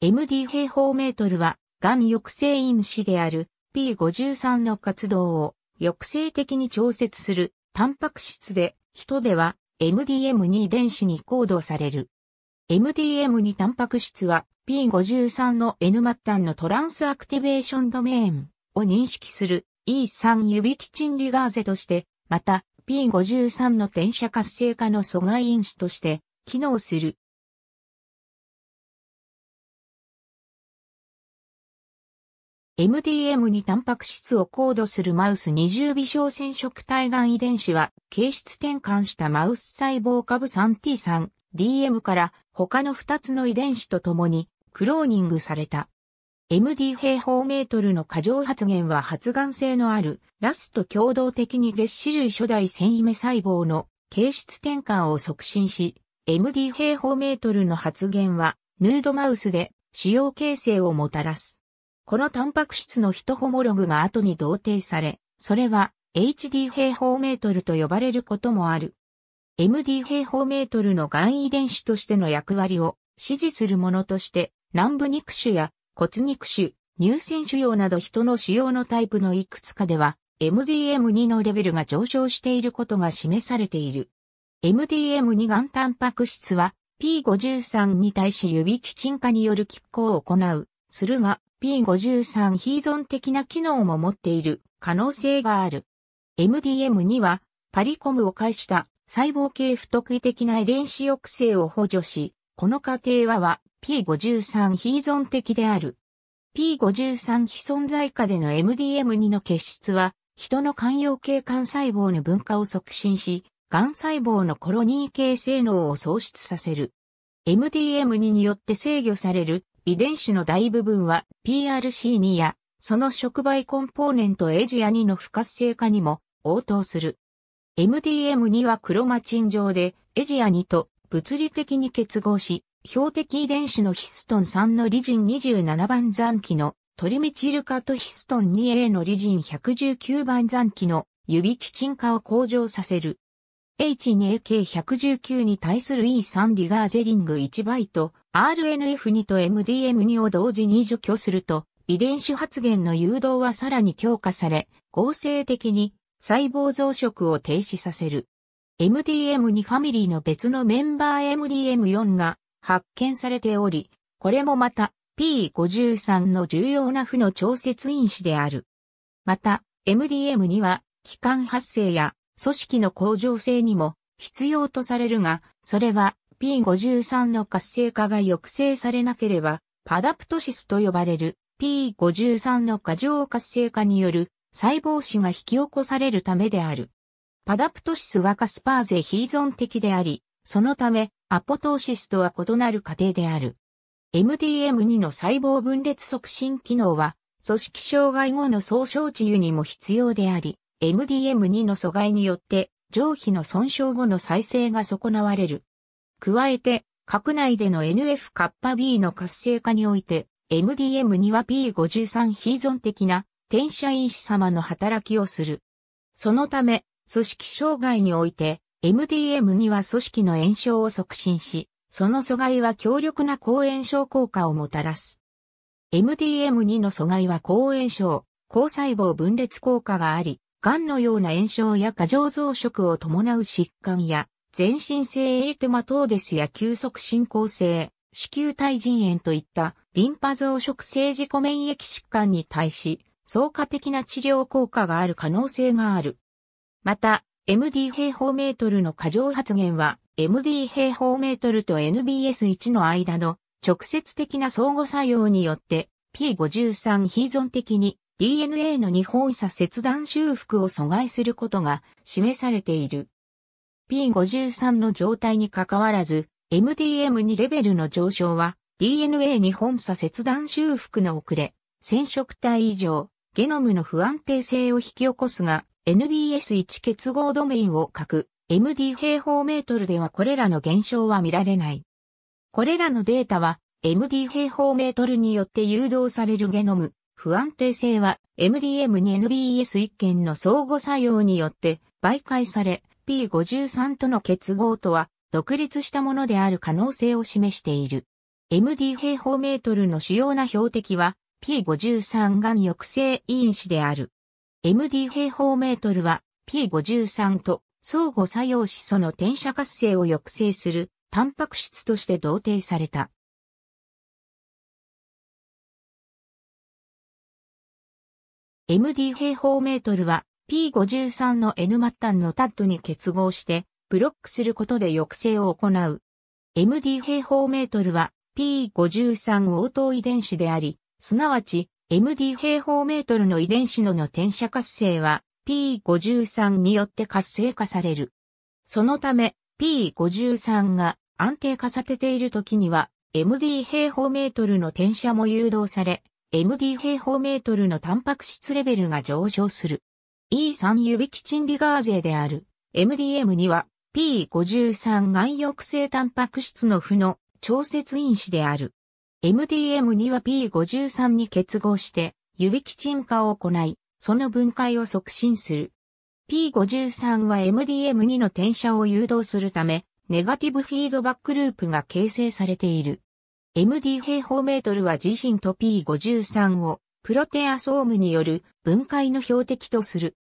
MD 平方メートルは、がん抑制因子である P53 の活動を抑制的に調節するタンパク質で、人では MDM2 電子にコードされる。MDM2 タンパク質は P53 の N 末端のトランスアクティベーションドメインを認識する E3 指キチンリガーゼとして、また P53 の転写活性化の阻害因子として機能する。MDM にタンパク質をコードするマウス二重微小染色体がん遺伝子は、形質転換したマウス細胞株 3T3、DM から他の2つの遺伝子と共にクローニングされた。MD 平方メートルの過剰発現は発がん性のあるラスト共同的に月子類初代繊維目細胞の形質転換を促進し、MD 平方メートルの発現はヌードマウスで使用形成をもたらす。このタンパク質のトホモログが後に同定され、それは HD 平方メートルと呼ばれることもある。MD 平方メートルのがん遺伝子としての役割を支持するものとして、南部肉種や骨肉種、乳腺腫瘍など人の腫瘍のタイプのいくつかでは、MDM2 のレベルが上昇していることが示されている。MDM2 がんタンパク質は P53 に対し指基沈化による拮抗を行う、するが、P53 非依存的な機能も持っている可能性がある。MDM にはパリコムを介した細胞系不特異的な遺伝子抑制を補助し、この過程はは P53 非依存的である。P53 非存在下での MDM2 の結質は、人の肝陽系幹細胞の分化を促進し、癌細胞のコロニー系性能を喪失させる。MDM2 によって制御される遺伝子の大部分は PRC2 やその触媒コンポーネントエジア2の不活性化にも応答する。MDM2 はクロマチン上でエジア2と物理的に結合し、標的遺伝子のヒストン3のリジン27番残機のトリメチル化とヒストン 2A のリジン119番残機の指基沈化を向上させる。H2AK119 に対する E3 リガーゼリング1倍と RNF2 と MDM2 を同時に除去すると、遺伝子発現の誘導はさらに強化され、合成的に細胞増殖を停止させる。MDM2 ファミリーの別のメンバー MDM4 が発見されており、これもまた P53 の重要な負の調節因子である。また、MDM2 は、気管発生や組織の向上性にも必要とされるが、それは P53 の活性化が抑制されなければ、パダプトシスと呼ばれる P53 の過剰活性化による細胞死が引き起こされるためである。パダプトシスはカスパーゼ非ゾ存的であり、そのためアポトーシスとは異なる過程である。MDM2 の細胞分裂促進機能は、組織障害後の総症治癒にも必要であり、MDM2 の阻害によって、上皮の損傷後の再生が損なわれる。加えて、核内での NF カッパ B の活性化において、MDM には P53 非依存的な転写因子様の働きをする。そのため、組織障害において、MDM には組織の炎症を促進し、その阻害は強力な抗炎症効果をもたらす。MDM2 の阻害は抗炎症、抗細胞分裂効果があり、癌のような炎症や過剰増殖を伴う疾患や、全身性エリトマトーデスや急速進行性、子宮体腎炎といったリンパ増殖性自己免疫疾患に対し、創価的な治療効果がある可能性がある。また、MD 平方メートルの過剰発現は、MD 平方メートルと NBS1 の間の直接的な相互作用によって P53 非依存的に DNA の二本差切断修復を阻害することが示されている。P53 の状態に関わらず、MDM2 レベルの上昇は、DNA に本差切断修復の遅れ、染色体異常、ゲノムの不安定性を引き起こすが、NBS1 結合ドメインを書く、MD 平方メートルではこれらの現象は見られない。これらのデータは、MD 平方メートルによって誘導されるゲノム、不安定性は MDM 2 NBS1 件の相互作用によって媒介され、MP53 との結合とは、独立したものである可能性を示している。MD 平方メートルの主要な標的は、P53 がん抑制因子である。MD 平方メートルは、P53 と相互作用しその転写活性を抑制する、タンパク質として同定された。MD 平方メートルは、P53 の N 末端のタッドに結合して、ブロックすることで抑制を行う。MD 平方メートルは P53 応答遺伝子であり、すなわち MD 平方メートルの遺伝子のの転写活性は P53 によって活性化される。そのため P53 が安定化させている時には MD 平方メートルの転写も誘導され、MD 平方メートルのタンパク質レベルが上昇する。E3 指キチンリガーゼである。MDM には P53 外抑性タンパク質の負の調節因子である。MDM には P53 に結合して指キチン化を行い、その分解を促進する。P53 は MDM2 の転写を誘導するため、ネガティブフィードバックループが形成されている。MD 平方メートルは自身と P53 をプロテアソームによる分解の標的とする。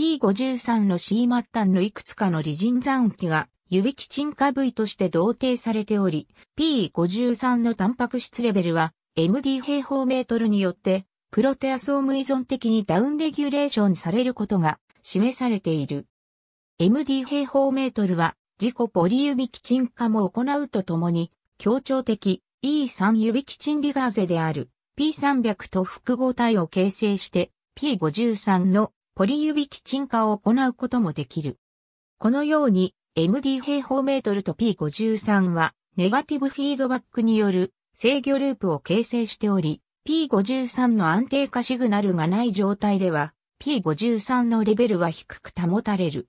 P53 の C 末端のいくつかのジ人残機が指基沈下部位として同定されており、P53 のタンパク質レベルは MD 平方メートルによってプロテアソーム依存的にダウンレギュレーションされることが示されている。MD 平方メートルは自己ポリ指基ン化も行うとともに、協調的 E3 指基ンリガーゼである。P300 と複合体を形成して P53 のポリ指キチン化を行うこともできる。このように MD 平方メートルと P53 はネガティブフィードバックによる制御ループを形成しており、P53 の安定化シグナルがない状態では P53 のレベルは低く保たれる。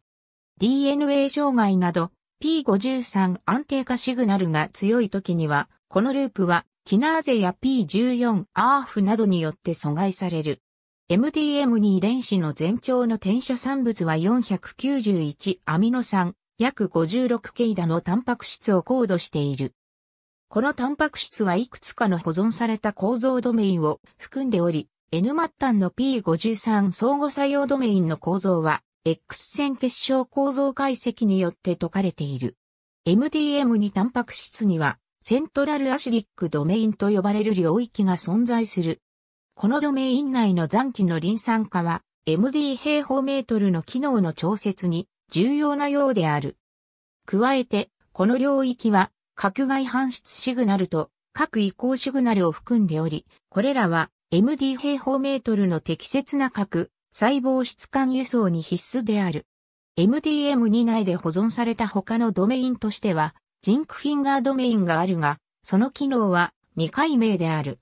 DNA 障害など P53 安定化シグナルが強い時には、このループはキナーゼや P14 アーフなどによって阻害される。MDM に遺伝子の全長の転写産物は491アミノ酸、約5 6イだのタンパク質をコードしている。このタンパク質はいくつかの保存された構造ドメインを含んでおり、N 末端の P53 相互作用ドメインの構造は、X 線結晶構造解析によって解かれている。MDM にタンパク質には、セントラルアシディックドメインと呼ばれる領域が存在する。このドメイン内の残機の臨酸化は MD 平方メートルの機能の調節に重要なようである。加えて、この領域は核外搬出シグナルと核移行シグナルを含んでおり、これらは MD 平方メートルの適切な核細胞質間輸送に必須である。MDM2 内で保存された他のドメインとしては、ジンクフィンガードメインがあるが、その機能は未解明である。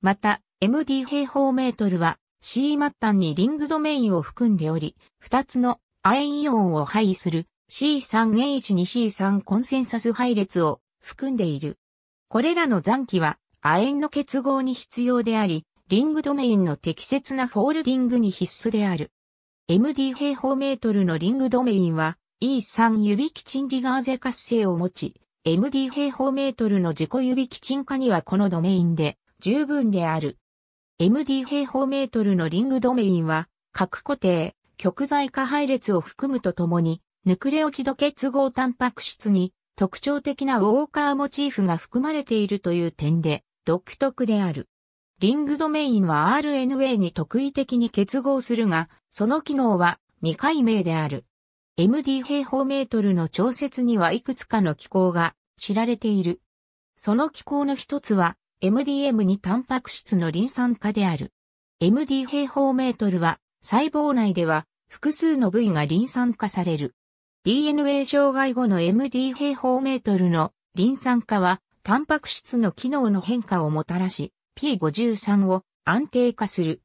また、MD 平方メートルは C 末端にリングドメインを含んでおり、2つの亜鉛イオンを配位する C3H2C3 コンセンサス配列を含んでいる。これらの残機は亜鉛の結合に必要であり、リングドメインの適切なフォールディングに必須である。MD 平方メートルのリングドメインは E3 指チンリガーゼ活性を持ち、MD 平方メートルの自己指チン化にはこのドメインで十分である。MD 平方メートルのリングドメインは、核固定、極材化配列を含むとともに、ヌクレオチド結合タンパク質に特徴的なウォーカーモチーフが含まれているという点で独特である。リングドメインは RNA に特異的に結合するが、その機能は未解明である。MD 平方メートルの調節にはいくつかの機構が知られている。その機構の一つは MDM にタンパク質のリン酸化である。MD 平方メートルは細胞内では複数の部位がリン酸化される。DNA 障害後の MD 平方メートルのリン酸化はタンパク質の機能の変化をもたらし P53 を安定化する。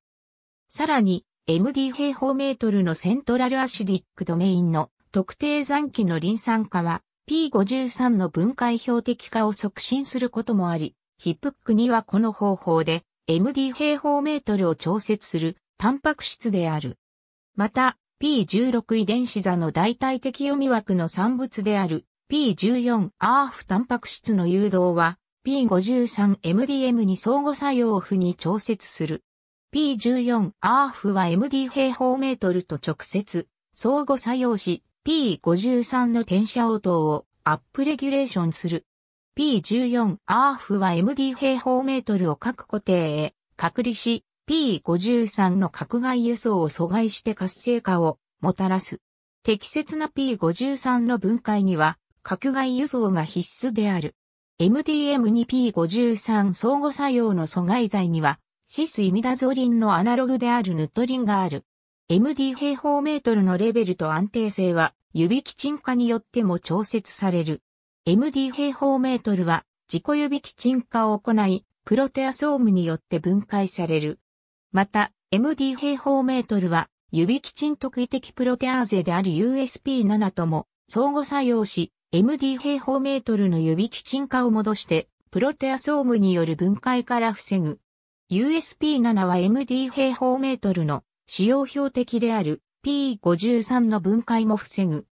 さらに MD 平方メートルのセントラルアシディックドメインの特定残機の臨酸化は P53 の分解標的化を促進することもあり、ヒップックにはこの方法で MD 平方メートルを調節するタンパク質である。また P16 遺伝子座の代替的読み枠の産物である P14 アーフタンパク質の誘導は P53MDM に相互作用を負に調節する P14 アーフは MD 平方メートルと直接相互作用し P53 の転写応答をアップレギュレーションする。P14 アーフは MD 平方メートルを各固定へ隔離し P53 の格外輸送を阻害して活性化をもたらす。適切な P53 の分解には格外輸送が必須である。MDM に P53 相互作用の阻害剤にはシスイミダゾリンのアナログであるヌットリンがある。MD 平方メートルのレベルと安定性は、指基準化によっても調節される。MD 平方メートルは、自己指基準化を行い、プロテアソームによって分解される。また、MD 平方メートルは、指基準特異的プロテアーゼである USP7 とも相互作用し、MD 平方メートルの指基準化を戻して、プロテアソームによる分解から防ぐ。USP7 は MD 平方メートルの使用標的である P53 の分解も防ぐ。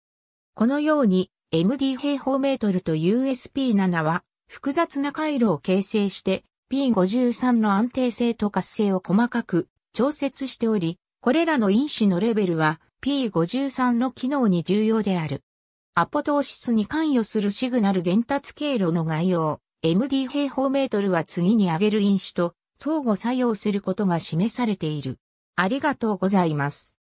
このように MD 平方メートルと USP7 は複雑な回路を形成して P53 の安定性と活性を細かく調節しており、これらの因子のレベルは P53 の機能に重要である。アポトーシスに関与するシグナル伝達経路の概要、MD 平方メートルは次に挙げる因子と相互作用することが示されている。ありがとうございます。